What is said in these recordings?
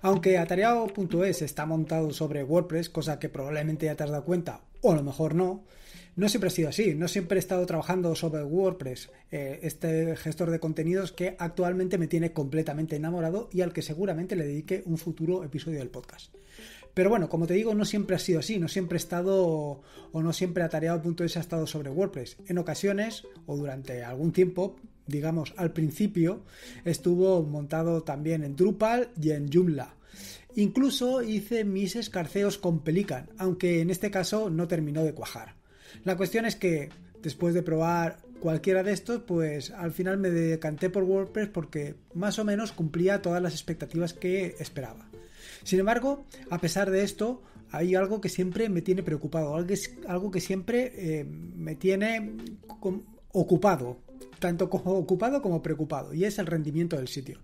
Aunque atareado.es está montado sobre WordPress, cosa que probablemente ya te has dado cuenta, o a lo mejor no, no siempre ha sido así, no siempre he estado trabajando sobre WordPress, eh, este gestor de contenidos que actualmente me tiene completamente enamorado y al que seguramente le dedique un futuro episodio del podcast. Pero bueno, como te digo, no siempre ha sido así, no siempre he estado o no siempre atareado.es ha estado sobre WordPress. En ocasiones o durante algún tiempo digamos, al principio, estuvo montado también en Drupal y en Joomla. Incluso hice mis escarceos con Pelican, aunque en este caso no terminó de cuajar. La cuestión es que después de probar cualquiera de estos, pues al final me decanté por WordPress porque más o menos cumplía todas las expectativas que esperaba. Sin embargo, a pesar de esto, hay algo que siempre me tiene preocupado, algo que siempre eh, me tiene ocupado, tanto como ocupado como preocupado, y es el rendimiento del sitio.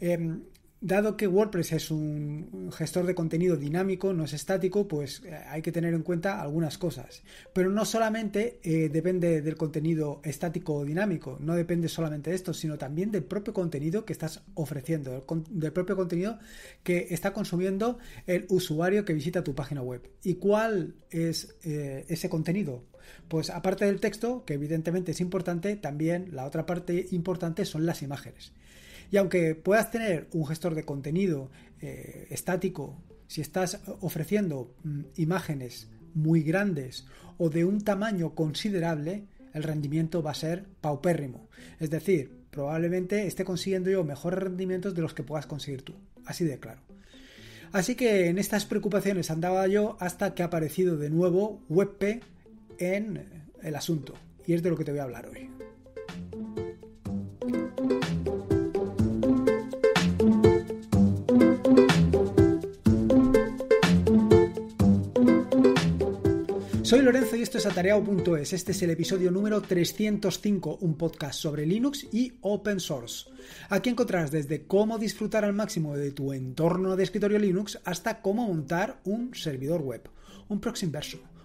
Em, dado que WordPress es un gestor de contenido dinámico, no es estático, pues eh, hay que tener en cuenta algunas cosas. Pero no solamente eh, depende del contenido estático o dinámico, no depende solamente de esto, sino también del propio contenido que estás ofreciendo, del propio contenido que está consumiendo el usuario que visita tu página web. ¿Y cuál es eh, ese contenido? Pues aparte del texto, que evidentemente es importante, también la otra parte importante son las imágenes. Y aunque puedas tener un gestor de contenido eh, estático, si estás ofreciendo mm, imágenes muy grandes o de un tamaño considerable, el rendimiento va a ser paupérrimo. Es decir, probablemente esté consiguiendo yo mejores rendimientos de los que puedas conseguir tú. Así de claro. Así que en estas preocupaciones andaba yo hasta que ha aparecido de nuevo WebP en el asunto. Y es de lo que te voy a hablar hoy. Soy Lorenzo y esto es atareado.es. Este es el episodio número 305, un podcast sobre Linux y open source. Aquí encontrarás desde cómo disfrutar al máximo de tu entorno de escritorio Linux hasta cómo montar un servidor web, un proxy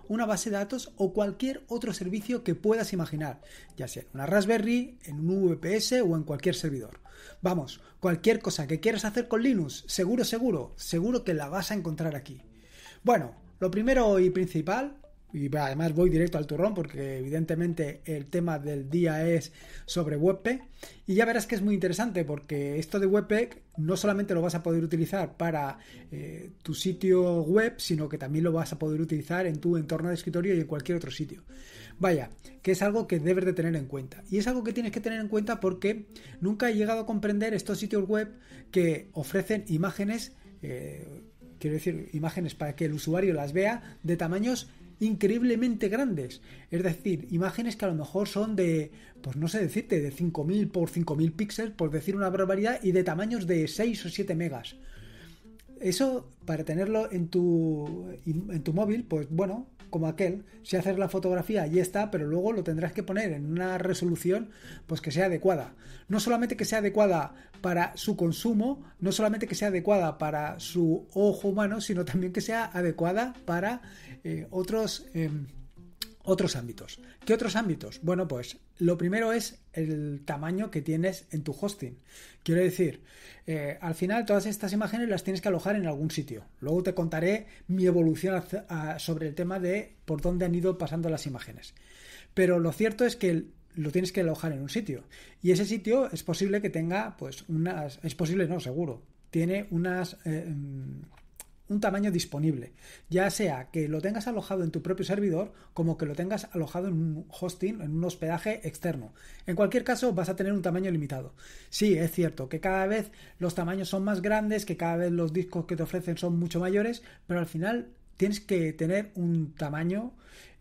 una base de datos o cualquier otro servicio que puedas imaginar, ya sea en una Raspberry, en un VPS o en cualquier servidor. Vamos, cualquier cosa que quieras hacer con Linux, seguro, seguro, seguro que la vas a encontrar aquí. Bueno, lo primero y principal y además voy directo al turrón porque evidentemente el tema del día es sobre WebP y ya verás que es muy interesante porque esto de WebP no solamente lo vas a poder utilizar para eh, tu sitio web sino que también lo vas a poder utilizar en tu entorno de escritorio y en cualquier otro sitio vaya que es algo que debes de tener en cuenta y es algo que tienes que tener en cuenta porque nunca he llegado a comprender estos sitios web que ofrecen imágenes eh, quiero decir imágenes para que el usuario las vea de tamaños increíblemente grandes. Es decir, imágenes que a lo mejor son de, pues no sé decirte, de 5000 por 5000 píxeles, por decir una barbaridad, y de tamaños de 6 o 7 megas. Eso para tenerlo en tu, en tu móvil, pues bueno, como aquel, si haces la fotografía ya está, pero luego lo tendrás que poner en una resolución pues que sea adecuada. No solamente que sea adecuada para su consumo, no solamente que sea adecuada para su ojo humano, sino también que sea adecuada para eh, otros... Em, otros ámbitos. ¿Qué otros ámbitos? Bueno, pues lo primero es el tamaño que tienes en tu hosting. Quiero decir, eh, al final todas estas imágenes las tienes que alojar en algún sitio. Luego te contaré mi evolución sobre el tema de por dónde han ido pasando las imágenes. Pero lo cierto es que lo tienes que alojar en un sitio. Y ese sitio es posible que tenga, pues, unas. Es posible, no, seguro. Tiene unas. Eh, un tamaño disponible, ya sea que lo tengas alojado en tu propio servidor como que lo tengas alojado en un hosting, en un hospedaje externo. En cualquier caso, vas a tener un tamaño limitado. Sí, es cierto que cada vez los tamaños son más grandes, que cada vez los discos que te ofrecen son mucho mayores, pero al final tienes que tener un tamaño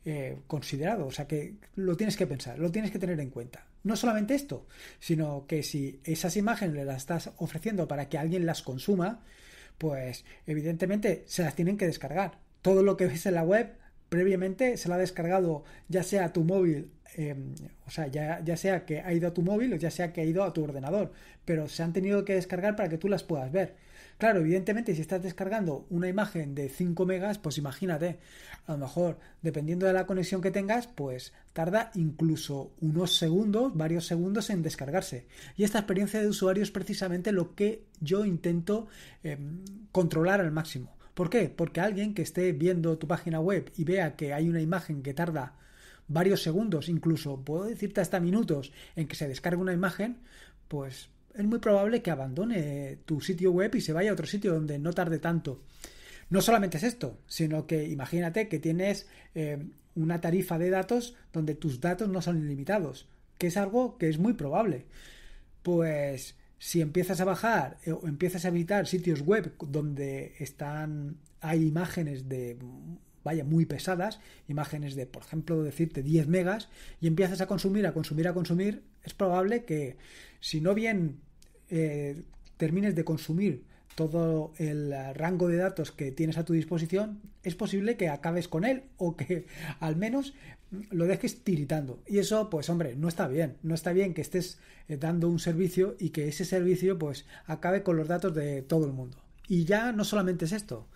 eh, considerado, o sea que lo tienes que pensar, lo tienes que tener en cuenta. No solamente esto, sino que si esas imágenes las estás ofreciendo para que alguien las consuma, pues evidentemente se las tienen que descargar. Todo lo que ves en la web previamente se la ha descargado ya sea a tu móvil, em, o sea, ya, sea que ha ido a tu móvil o ya sea que ha ido a tu ordenador, pero se han tenido que descargar para que tú las puedas ver. Claro, evidentemente si estás descargando una imagen de 5 megas, pues imagínate, a lo mejor dependiendo de la conexión que tengas, pues tarda incluso unos segundos, varios segundos en descargarse. Y esta experiencia de usuario es precisamente lo que yo intento em, controlar al máximo. ¿Por qué? Porque alguien que esté viendo tu página web y vea que hay una imagen que tarda varios segundos, incluso puedo decirte hasta minutos, en que se descargue una imagen, pues es muy probable que abandone tu sitio web y se vaya a otro sitio donde no tarde tanto. No solamente es esto, sino que imagínate que tienes eh, una tarifa de datos donde tus datos no son ilimitados, que es algo que es muy probable. Pues si empiezas a bajar eh, o empiezas a visitar sitios web donde están, hay imágenes de, vaya, muy pesadas, imágenes de, por ejemplo, decirte 10 megas, y empiezas a consumir, a consumir, a consumir, es probable que si no bien eh, termines de consumir todo el rango de datos que tienes a tu disposición, es posible que acabes con él o que al menos lo dejes tiritando. Y eso, pues hombre, no está bien. No está bien que estés eh, dando un servicio y que ese servicio, pues, acabe con los datos de todo el mundo. Y ya no solamente es esto.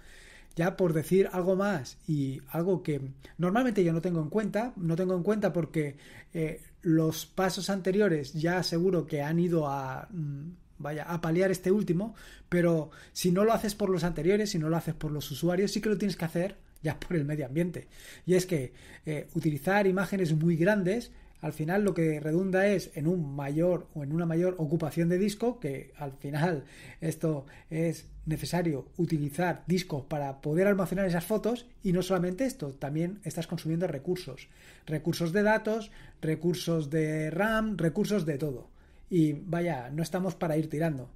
Ya por decir algo más y algo que normalmente yo no tengo en cuenta, no tengo en cuenta porque eh, los pasos anteriores ya seguro que han ido a... Mm, vaya a paliar este último, pero si no lo haces por los anteriores, si no lo haces por los usuarios, sí que lo tienes que hacer ya por el medio ambiente. Y es que eh, utilizar imágenes muy grandes al final lo que redunda es en un mayor o en una mayor ocupación de disco, que al final esto es necesario utilizar discos para poder almacenar esas fotos y no solamente esto, también estás consumiendo recursos, recursos de datos, recursos de RAM, recursos de todo y vaya, no estamos para ir tirando.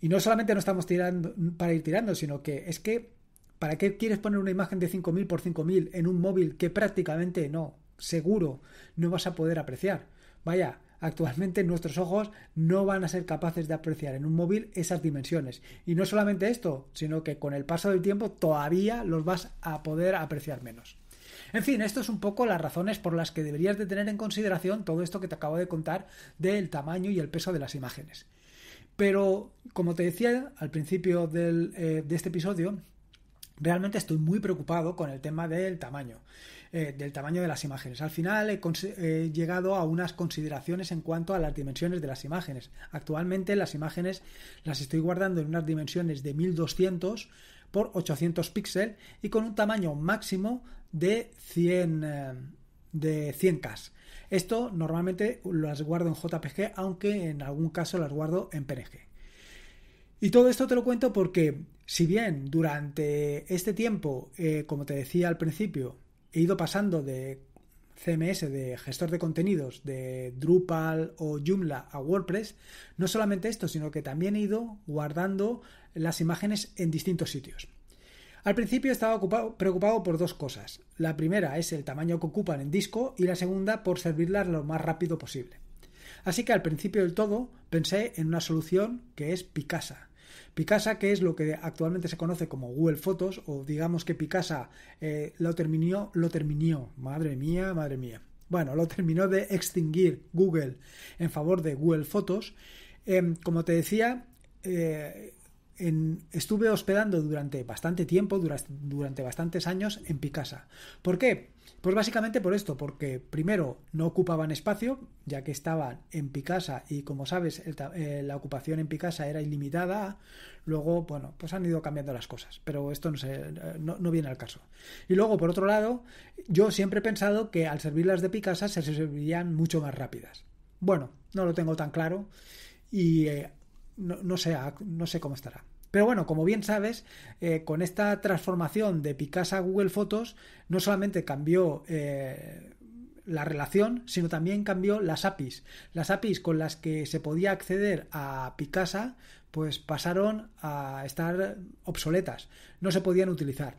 Y no solamente no estamos tirando para ir tirando, sino que es que ¿para qué quieres poner una imagen de 5000 por 5000 en un móvil que prácticamente no, seguro, no vas a poder apreciar? Vaya, actualmente nuestros ojos no van a ser capaces de apreciar en un móvil esas dimensiones. Y no solamente esto, sino que con el paso del tiempo todavía los vas a poder apreciar menos. En fin, esto es un poco las razones por las que deberías de tener en consideración todo esto que te acabo de contar del tamaño y el peso de las imágenes. Pero, como te decía al principio eh, de este episodio, realmente estoy muy preocupado con el tema del tamaño, eh, del tamaño de las imágenes. Al final he, he, llegado a unas consideraciones en cuanto a las dimensiones de las imágenes. Actualmente las imágenes las estoy guardando en unas dimensiones de 1200 por 800 píxeles y con un tamaño máximo de 100 eh, de 100K. Esto normalmente lo guardo en JPG, aunque en algún caso las guardo en PNG. Y todo esto te lo cuento porque si bien durante este tiempo, eh, como te decía al principio, he ido pasando de CMS de gestor de contenidos de Drupal o Joomla a WordPress, no solamente esto, sino que también he ido guardando las imágenes en distintos sitios. Al principio estaba preocupado por dos cosas. La primera es el tamaño que ocupan en disco y la segunda por servirlas lo más rápido posible. Así que al principio del todo pensé en una solución que es Picasa, Picasa, que es lo que actualmente se conoce como Google Fotos, o digamos que Picasa eh, lo terminó, lo terminó, madre mía, madre mía. Bueno, lo terminó de extinguir Google en favor de Google Photos. Em, como te decía, eh, estuve hospedando durante bastante tiempo, durante, durante bastantes años en Picasa. ¿Por qué? Pues básicamente por esto, porque primero no ocupaban espacio, ya que estaban en Picasa y como sabes eh, la ocupación en Picasa era ilimitada, luego, bueno, pues han ido cambiando las cosas, pero esto no, no, viene al caso. Y luego, por otro lado, yo siempre he pensado que al servirlas de Picasa se servirían mucho más rápidas. Bueno, no lo tengo tan claro y eh, no, sé, no sé cómo estará. Pero bueno, como bien sabes, eh, con esta transformación de Picasa a Google Fotos, no solamente cambió eh, la relación, sino también cambió las APIs. Las APIs con las que se podía acceder a Picasa, pues pasaron a estar obsoletas, no se podían utilizar.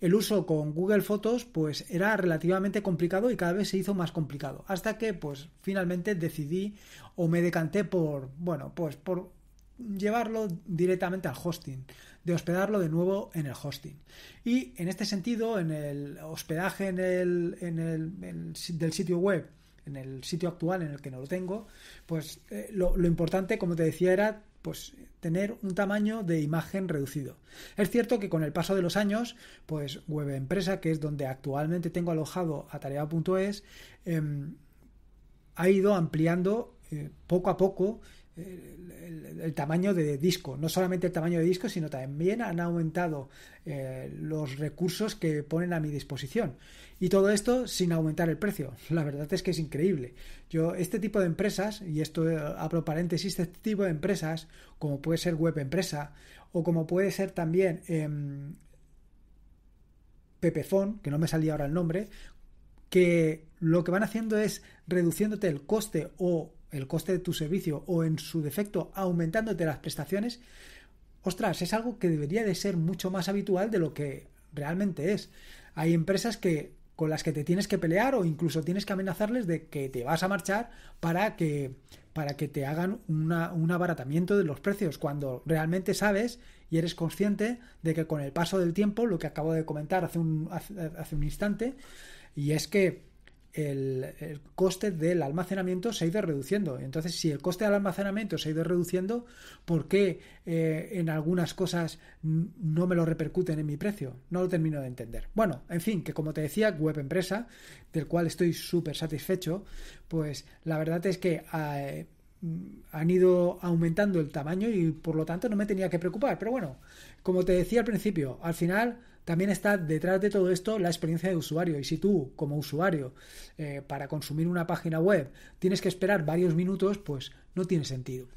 El uso con Google Fotos pues era relativamente complicado y cada vez se hizo más complicado, hasta que pues finalmente decidí o me decanté por, bueno, pues por llevarlo directamente al hosting, de hospedarlo de nuevo en el hosting. Y en este sentido, en el hospedaje el, del sitio web, en el sitio actual en el que no lo tengo, pues eh, lo, importante, como te decía, era pues tener un tamaño de imagen reducido. Es cierto que con el paso de los años, pues Web Empresa, que es donde actualmente tengo alojado a tarea.es, em, ha ido ampliando eh, poco a poco el, tamaño de disco, no solamente el tamaño de disco, sino también han aumentado eh, los recursos que ponen a mi disposición. Y todo esto sin aumentar el precio. La verdad es que es increíble. Yo, este tipo de empresas, y esto eh, abro paréntesis, este tipo de empresas, como puede ser web empresa, o como puede ser también eh, Pepefon, que no me salía ahora el nombre, que lo que van haciendo es reduciéndote el coste o el coste de tu servicio o en su defecto aumentándote las prestaciones, ostras, es algo que debería de ser mucho más habitual de lo que realmente es. Hay empresas que con las que te tienes que pelear o incluso tienes que amenazarles de que te vas a marchar para que para que te hagan una, un abaratamiento de los precios, cuando realmente sabes y eres consciente de que con el paso del tiempo, lo que acabo de comentar hace hace, hace un instante, y es que el, coste del almacenamiento se ha ido reduciendo. Entonces, si el coste del almacenamiento se ha ido reduciendo, ¿por qué eh, en algunas cosas no me lo repercuten en mi precio? No lo termino de entender. Bueno, en fin, que como te decía, Web Empresa, del cual estoy súper satisfecho, pues la verdad es que... Eh, mm, han ido aumentando el tamaño y por lo tanto no me tenía que preocupar. Pero bueno, como te decía al principio, al final también está detrás de todo esto la experiencia de usuario. Y si tú, como usuario, eh, para consumir una página web tienes que esperar varios minutos, pues no tiene sentido.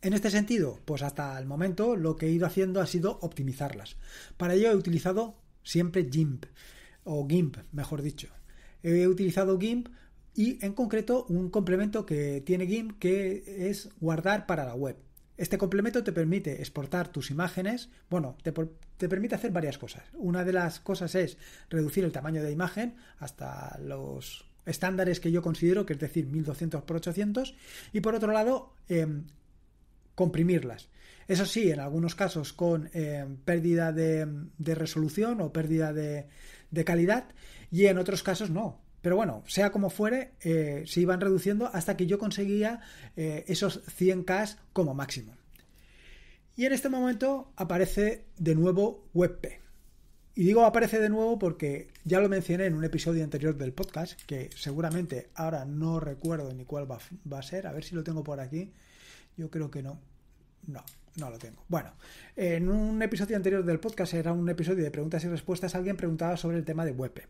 En este sentido, pues hasta el momento lo que he ido haciendo ha sido optimizarlas. Para ello he utilizado siempre GIMP, o GIMP, mejor dicho. He utilizado GIMP y en concreto un complemento que tiene GIMP que es guardar para la web. Este complemento te permite exportar tus imágenes, bueno, te, permite hacer varias cosas. Una de las cosas es reducir el tamaño de imagen hasta los estándares que yo considero, que es decir, 1200 por 800, y por otro lado, em, comprimirlas. Eso sí, en algunos casos con em, pérdida de, resolución o pérdida de calidad, y en otros casos no. Pero bueno, sea como fuere, eh, se iban reduciendo hasta que yo conseguía eh, esos 100K como máximo. Y en este momento aparece de nuevo WebP. Y digo aparece de nuevo porque ya lo mencioné en un episodio anterior del podcast, que seguramente ahora no recuerdo ni cuál va, va a ser, a ver si lo tengo por aquí. Yo creo que no. No, no lo tengo. Bueno, en un episodio anterior del podcast, era un episodio de preguntas y respuestas, alguien preguntaba sobre el tema de WebP.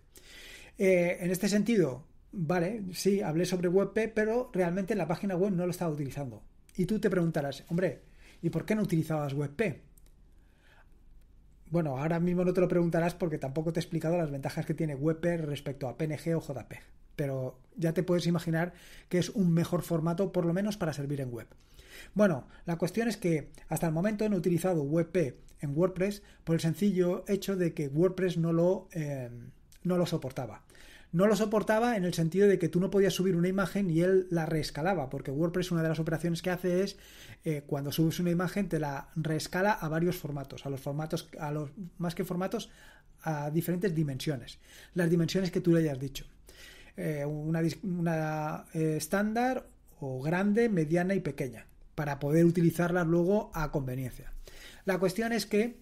Eh, en este sentido, vale, sí, hablé sobre WebP, pero realmente la página web no lo estaba utilizando. Y tú te preguntarás, hombre, ¿y por qué no utilizabas WebP? Bueno, ahora mismo no te lo preguntarás porque tampoco te he explicado las ventajas que tiene WebP respecto a PNG o JPEG. Pero ya te puedes imaginar que es un mejor formato, por lo menos para servir en web. Bueno, la cuestión es que hasta el momento no he utilizado WebP en WordPress por el sencillo hecho de que WordPress no lo, eh, no lo soportaba no lo soportaba en el sentido de que tú no podías subir una imagen y él la reescalaba, porque WordPress una de las operaciones que hace es eh, cuando subes una imagen te la reescala a varios formatos, a los formatos, a los más que formatos, a diferentes dimensiones, las dimensiones que tú le hayas dicho. Eh, una, eh, estándar o grande, mediana y pequeña, para poder utilizarlas luego a conveniencia. La cuestión es que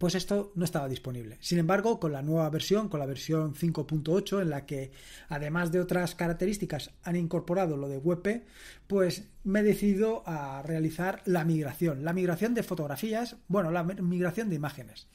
pues esto no estaba disponible. Sin embargo, con la nueva versión, con la versión 5.8, en la que además de otras características han incorporado lo de WebP, pues me he decidido a realizar la migración. La migración de fotografías, bueno, la migración de imágenes.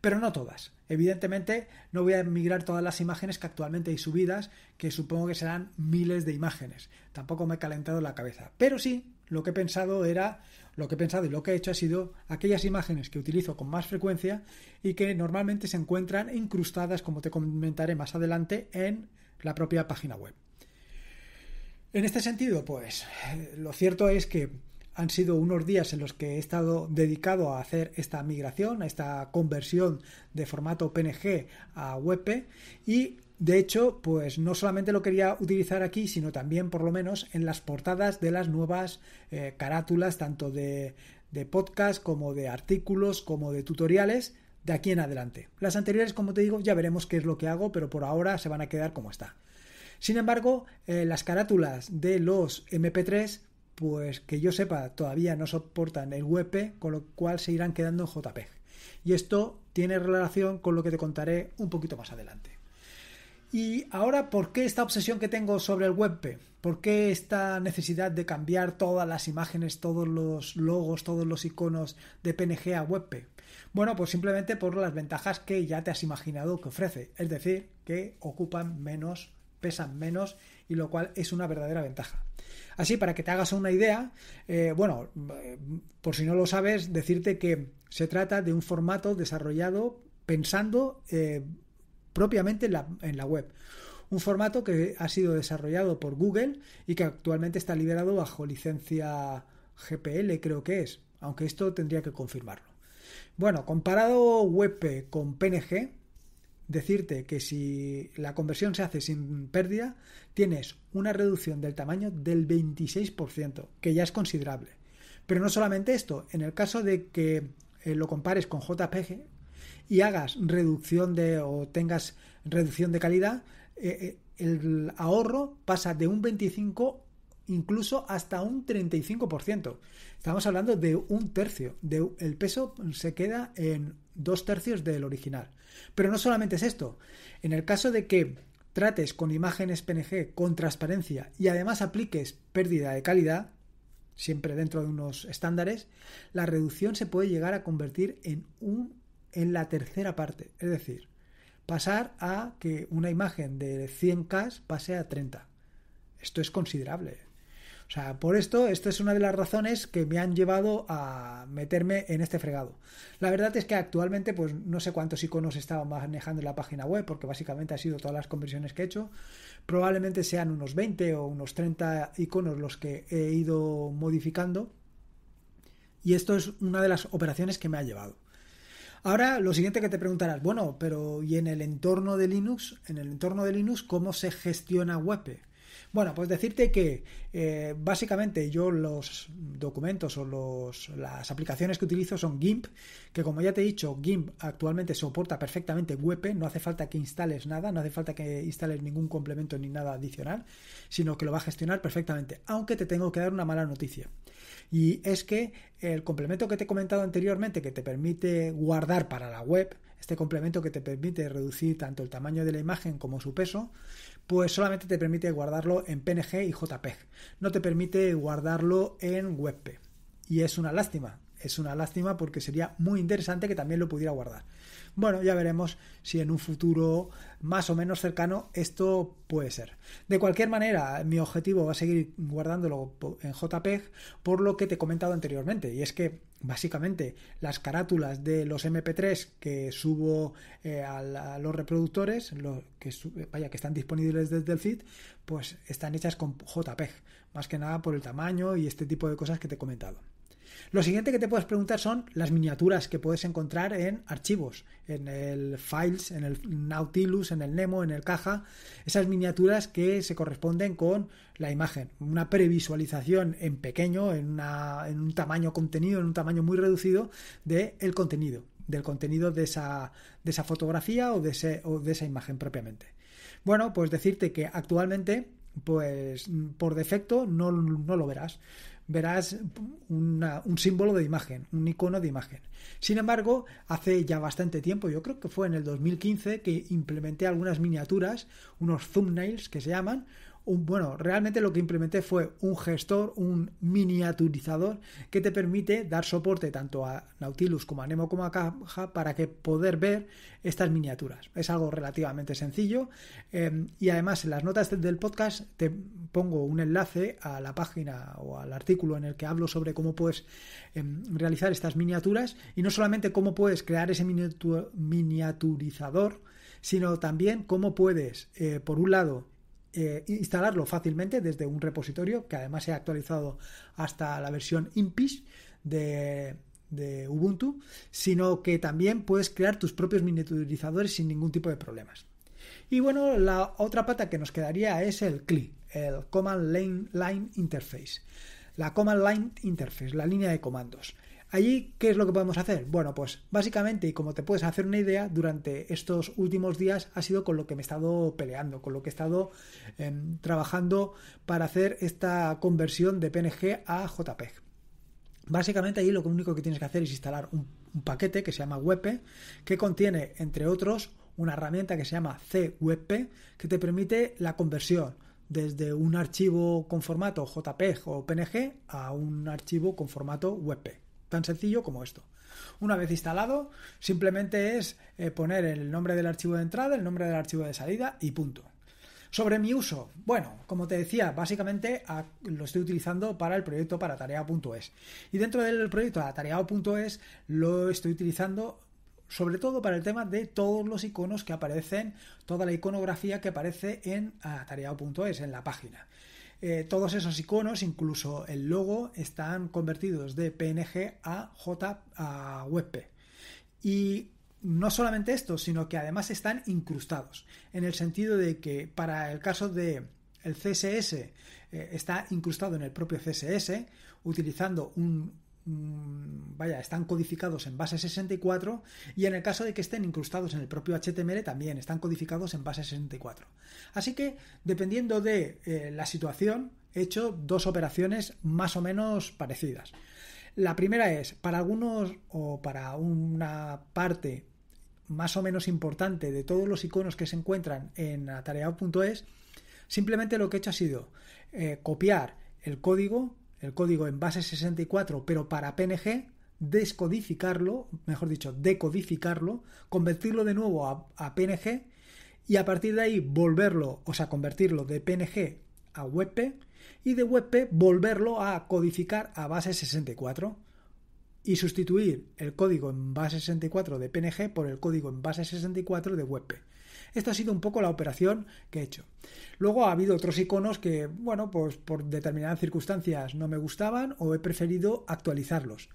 Pero no todas. Evidentemente no voy a migrar todas las imágenes que actualmente hay subidas, que supongo que serán miles de imágenes. Tampoco me he calentado la cabeza. Pero sí, lo que he pensado era lo que he pensado y lo que he hecho ha sido aquellas imágenes que utilizo con más frecuencia y que normalmente se encuentran incrustadas, como te comentaré más adelante, en la propia página web. En este sentido, pues eh, lo cierto es que han sido unos días en los que he estado dedicado a hacer esta migración, a esta conversión de formato PNG a WebP y de hecho, pues no solamente lo quería utilizar aquí, sino también por lo menos en las portadas de las nuevas eh, carátulas, tanto de, podcast como de artículos, como de tutoriales, de aquí en adelante. Las anteriores, como te digo, ya veremos qué es lo que hago, pero por ahora se van a quedar como está. Sin embargo, eh, las carátulas de los MP3, pues que yo sepa, todavía no soportan el WP, con lo cual se irán quedando en JPEG. Y esto tiene relación con lo que te contaré un poquito más adelante. Y ahora, ¿por qué esta obsesión que tengo sobre el WebP? ¿Por qué esta necesidad de cambiar todas las imágenes, todos los logos, todos los iconos de PNG a WebP? Bueno, pues simplemente por las ventajas que ya te has imaginado que ofrece, es decir, que ocupan menos, pesan menos y lo cual es una verdadera ventaja. Así, para que te hagas una idea, eh, bueno, eh, por si no lo sabes, decirte que se trata de un formato desarrollado pensando... Eh, propiamente en la, web. Un formato que ha sido desarrollado por Google y que actualmente está liberado bajo licencia GPL, creo que es, aunque esto tendría que confirmarlo. Bueno, comparado WebP con PNG, decirte que si la conversión se hace sin pérdida, tienes una reducción del tamaño del 26%, que ya es considerable. Pero no solamente esto, en el caso de que eh, lo compares con JPG, y hagas reducción de o tengas reducción de calidad, eh, eh, el ahorro pasa de un 25 incluso hasta un 35%. Estamos hablando de un tercio. el peso se queda en dos tercios del original. Pero no solamente es esto. En el caso de que trates con imágenes PNG con transparencia y además apliques pérdida de calidad, siempre dentro de unos estándares, la reducción se puede llegar a convertir en un en la tercera parte. Es decir, pasar a que una imagen de 100K pase a 30. Esto es considerable. O sea, por esto, esta es una de las razones que me han llevado a meterme en este fregado. La verdad es que actualmente, pues no sé cuántos iconos estaba manejando en la página web, porque básicamente ha sido todas las conversiones que he hecho. Probablemente sean unos 20 o unos 30 iconos los que he ido modificando. Y esto es una de las operaciones que me ha llevado. Ahora lo siguiente que te preguntarás, bueno, pero ¿y en el entorno de Linux, en el entorno de Linux cómo se gestiona WebP? Bueno, pues decirte que eh, básicamente yo los documentos o los, las aplicaciones que utilizo son GIMP, que como ya te he dicho, GIMP actualmente soporta perfectamente WebP, no hace falta que instales nada, no hace falta que instales ningún complemento ni nada adicional, sino que lo va a gestionar perfectamente, aunque te tengo que dar una mala noticia. Y es que el complemento que te he comentado anteriormente, que te permite guardar para la web, este complemento que te permite reducir tanto el tamaño de la imagen como su peso, pues solamente te permite guardarlo en PNG y JPEG. No te permite guardarlo en WebP. Y es una lástima. Es una lástima porque sería muy interesante que también lo pudiera guardar. Bueno, ya veremos si en un futuro más o menos cercano esto puede ser. De cualquier manera, mi objetivo va a seguir guardándolo en JPEG por lo que te he comentado anteriormente. Y es que básicamente las carátulas de los MP3 que subo eh, a, los reproductores, lo, que, vaya, que están disponibles desde el feed, pues están hechas con JPEG, más que nada por el tamaño y este tipo de cosas que te he comentado. Lo siguiente que te puedes preguntar son las miniaturas que puedes encontrar en archivos, en el Files, en el Nautilus, en el Nemo, en el Caja, esas miniaturas que se corresponden con la imagen, una previsualización en pequeño, en, un tamaño contenido, en un tamaño muy reducido del contenido, del contenido de esa, de esa fotografía o de, de esa imagen propiamente. Bueno, pues decirte que actualmente pues mm, por defecto no, no, lo verás verás un símbolo de imagen, un icono de imagen. Sin embargo, hace ya bastante tiempo, yo creo que fue en el 2015, que implementé algunas miniaturas, unos thumbnails que se llaman, bueno, realmente lo que implementé fue un gestor, un miniaturizador que te permite dar soporte tanto a Nautilus como a Nemo como a Caja para que poder ver estas miniaturas. Es algo relativamente sencillo em, y además en las notas del podcast te pongo un enlace a la página o al artículo en el que hablo sobre cómo puedes em, realizar estas miniaturas y no solamente cómo puedes crear ese miniaturizador, sino también cómo puedes, eh, por un lado, eh, instalarlo fácilmente desde un repositorio que además se ha actualizado hasta la versión impish de, Ubuntu, sino que también puedes crear tus propios miniaturizadores sin ningún tipo de problemas. Y bueno, la otra pata que nos quedaría es el CLI, el Command Line Interface. La Command Line Interface, la línea de comandos. Allí, ¿qué es lo que podemos hacer? Bueno, pues básicamente, y como te puedes hacer una idea, durante estos últimos días ha sido con lo que me he estado peleando, con lo que he estado em, trabajando para hacer esta conversión de PNG a JPEG. Básicamente ahí lo único que tienes que hacer es instalar un, paquete que se llama WebP, que contiene, entre otros, una herramienta que se llama CWebP, que te permite la conversión desde un archivo con formato JPEG o PNG a un archivo con formato WebP. Tan sencillo como esto. Una vez instalado, simplemente es eh, poner el nombre del archivo de entrada, el nombre del archivo de salida y punto. Sobre mi uso, bueno, como te decía, básicamente lo estoy utilizando para el proyecto para tarea.es. Y dentro del proyecto tarea.es lo estoy utilizando sobre todo para el tema de todos los iconos que aparecen, toda la iconografía que aparece en atareado.es, ah, en la página. Eh, todos esos iconos, incluso el logo, están convertidos de PNG a, J, a Y no solamente esto, sino que además están incrustados, en el sentido de que para el caso de el CSS eh, está incrustado en el propio CSS, utilizando un, Mm, vaya, están codificados en base 64 y en el caso de que estén incrustados en el propio HTML también están codificados en base 64. Así que dependiendo de eh, la situación, he hecho dos operaciones más o menos parecidas. La primera es, para algunos o para una parte más o menos importante de todos los iconos que se encuentran en atareado.es, simplemente lo que he hecho ha sido eh, copiar el código el código en base 64, pero para PNG, descodificarlo, mejor dicho, decodificarlo, convertirlo de nuevo a, PNG y a partir de ahí volverlo, o sea, convertirlo de PNG a WebP y de WebP volverlo a codificar a base 64 y sustituir el código en base 64 de PNG por el código en base 64 de WebP. Esta ha sido un poco la operación que he hecho. Luego ha habido otros iconos que, bueno, pues por determinadas circunstancias no me gustaban o he preferido actualizarlos.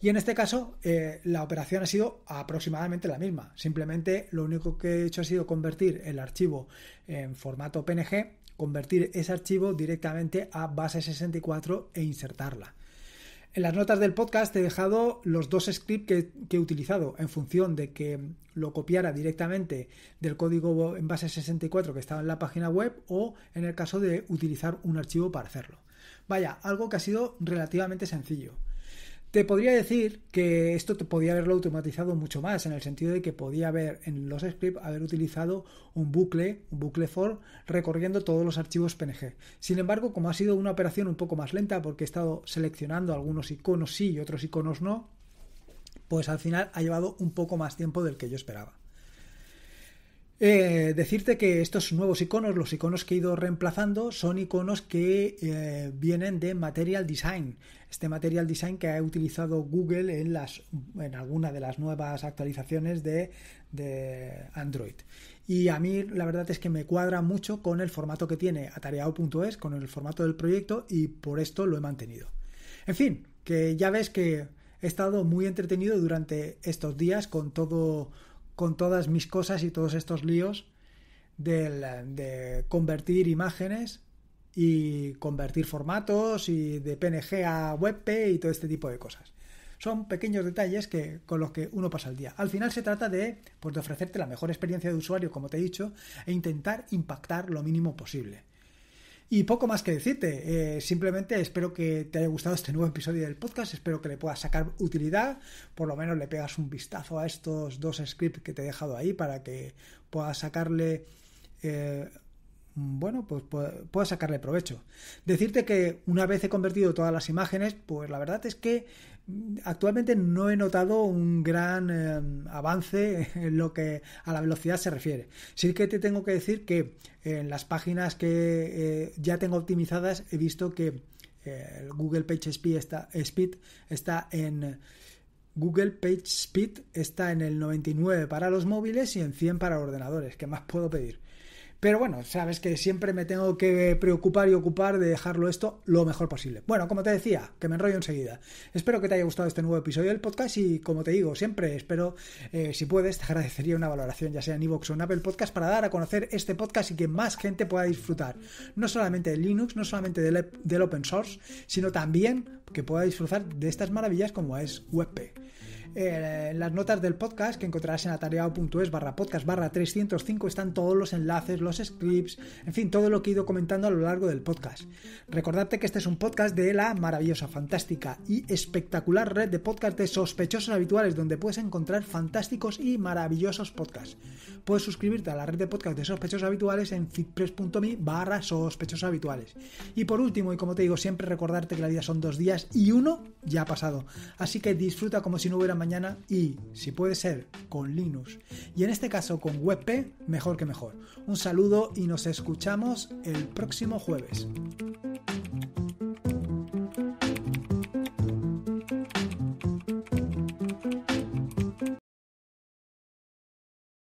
Y en este caso, eh, la operación ha sido aproximadamente la misma. Simplemente lo único que he hecho ha sido convertir el archivo en formato PNG, convertir ese archivo directamente a base 64 e insertarla. En las notas del podcast te he dejado los dos scripts que, que, he utilizado en función de que lo copiara directamente del código en base 64 que estaba en la página web o en el caso de utilizar un archivo para hacerlo. Vaya, algo que ha sido relativamente sencillo. Te podría decir que esto te podía haberlo automatizado mucho más, en el sentido de que podía haber en los scripts haber utilizado un bucle, un bucle for, recorriendo todos los archivos PNG. Sin embargo, como ha sido una operación un poco más lenta, porque he estado seleccionando algunos iconos sí y otros iconos no, pues al final ha llevado un poco más tiempo del que yo esperaba. Eh, decirte que estos nuevos iconos, los iconos que he ido reemplazando, son iconos que eh, vienen de Material Design. Este Material Design que ha utilizado Google en, las, en alguna de las nuevas actualizaciones de, de Android. Y a mí la verdad es que me cuadra mucho con el formato que tiene atareado.es, con el formato del proyecto y por esto lo he mantenido. En fin, que ya ves que he estado muy entretenido durante estos días con todo con todas mis cosas y todos estos líos de convertir imágenes y convertir formatos y de PNG a WebP y todo este tipo de cosas. Son pequeños detalles que, con los que uno pasa el día. Al final se trata de, pues, de ofrecerte la mejor experiencia de usuario, como te he dicho, e intentar impactar lo mínimo posible. Y poco más que decirte, eh, simplemente espero que te haya gustado este nuevo episodio del podcast, espero que le puedas sacar utilidad, por lo menos le pegas un vistazo a estos dos scripts que te he dejado ahí para que puedas sacarle... Eh, bueno, pues puedo sacarle provecho. Decirte que una vez he convertido todas las imágenes, pues la verdad es que Actualmente no he notado un gran em, avance en lo que a la velocidad se refiere. Sí que te tengo que decir que en las páginas que eh, ya tengo optimizadas he visto que eh, el Google Page Speed está, Speed está en Google Page Speed está en el 99 para los móviles y en 100 para ordenadores. ¿Qué más puedo pedir? Pero bueno, sabes que siempre me tengo que preocupar y ocupar de dejarlo esto lo mejor posible. Bueno, como te decía, que me enrollo enseguida. Espero que te haya gustado este nuevo episodio del podcast y como te digo, siempre espero, eh, si puedes, te agradecería una valoración, ya sea en iVoox o en Apple Podcast, para dar a conocer este podcast y que más gente pueda disfrutar, no solamente de Linux, no solamente del open source, sino también que pueda disfrutar de estas maravillas como es WebP en eh, las notas del podcast que encontrarás en atareado.es barra podcast barra 305 están todos los enlaces, los scripts, en fin, todo lo que he ido comentando a lo largo del podcast. Recordarte que este es un podcast de la maravillosa, fantástica y espectacular red de podcast de sospechosos habituales donde puedes encontrar fantásticos y maravillosos podcasts. Puedes suscribirte a la red de podcast de sospechosos habituales en fitpress.me barra sospechosos habituales. Y por último, y como te digo siempre, recordarte que la vida son dos días y uno ya ha pasado. Así que disfruta como si no hubiera mañana y, si puede ser, con Linux. Y en este caso con WebP, mejor que mejor. Un saludo y nos escuchamos el próximo jueves.